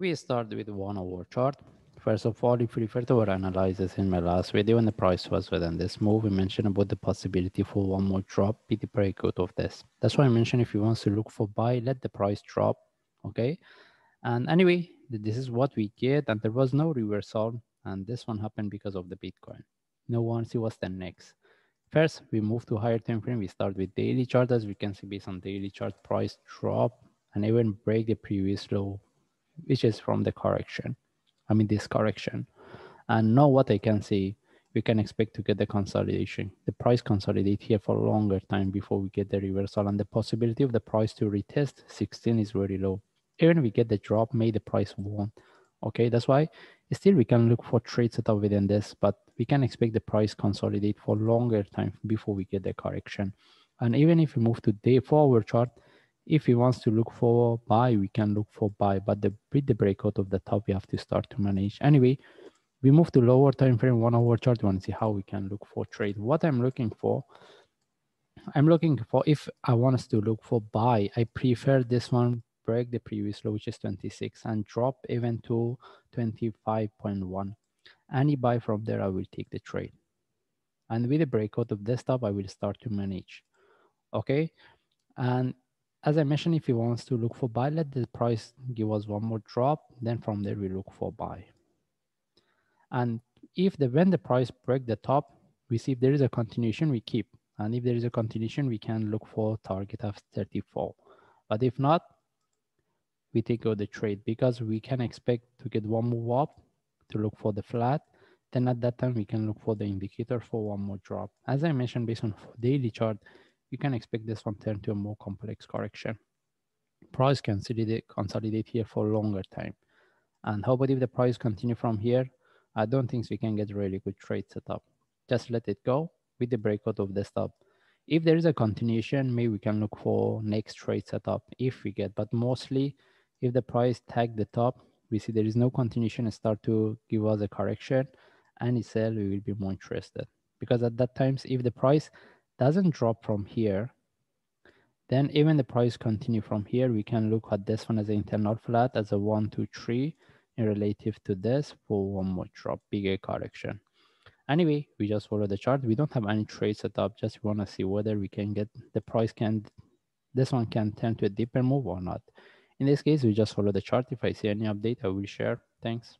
We start with one hour chart. First of all, if we refer to our analysis in my last video when the price was within this move, we mentioned about the possibility for one more drop be the breakout of this. That's why I mentioned if you want to look for buy, let the price drop, okay? And anyway, this is what we get and there was no reversal and this one happened because of the Bitcoin. No one see what's the next. First, we move to higher time frame. We start with daily chart as we can see based on daily chart price drop and even break the previous low which is from the correction. I mean, this correction. And now what I can see, we can expect to get the consolidation. The price consolidate here for a longer time before we get the reversal and the possibility of the price to retest 16 is very low. Even we get the drop, may the price won't. Okay, that's why still we can look for trades that are within this, but we can expect the price consolidate for longer time before we get the correction. And even if we move to day forward chart, if he wants to look for buy, we can look for buy, but the, with the breakout of the top, we have to start to manage. Anyway, we move to lower time frame, one hour chart. We want to see how we can look for trade. What I'm looking for, I'm looking for, if I want us to look for buy, I prefer this one break the previous low, which is 26, and drop even to 25.1. Any buy from there, I will take the trade. And with the breakout of desktop, I will start to manage. Okay. And as I mentioned, if he wants to look for buy, let the price give us one more drop. Then from there, we look for buy. And if the when the price break the top, we see if there is a continuation, we keep. And if there is a continuation, we can look for target of 34. But if not, we take out the trade because we can expect to get one move up to look for the flat. Then at that time, we can look for the indicator for one more drop. As I mentioned, based on daily chart, you can expect this one turn to a more complex correction. Price can consolidate here for longer time. And how about if the price continue from here? I don't think we can get really good trade setup. Just let it go with the breakout of the stop. If there is a continuation, maybe we can look for next trade setup if we get, but mostly if the price tag the top, we see there is no continuation start to give us a correction and sell, we will be more interested. Because at that times, if the price doesn't drop from here, then even the price continue from here, we can look at this one as an internal flat as a one, two, three in relative to this for one more drop, bigger correction. Anyway, we just follow the chart. We don't have any trade set up. Just want to see whether we can get the price can, this one can turn to a deeper move or not. In this case, we just follow the chart. If I see any update, I will share. Thanks.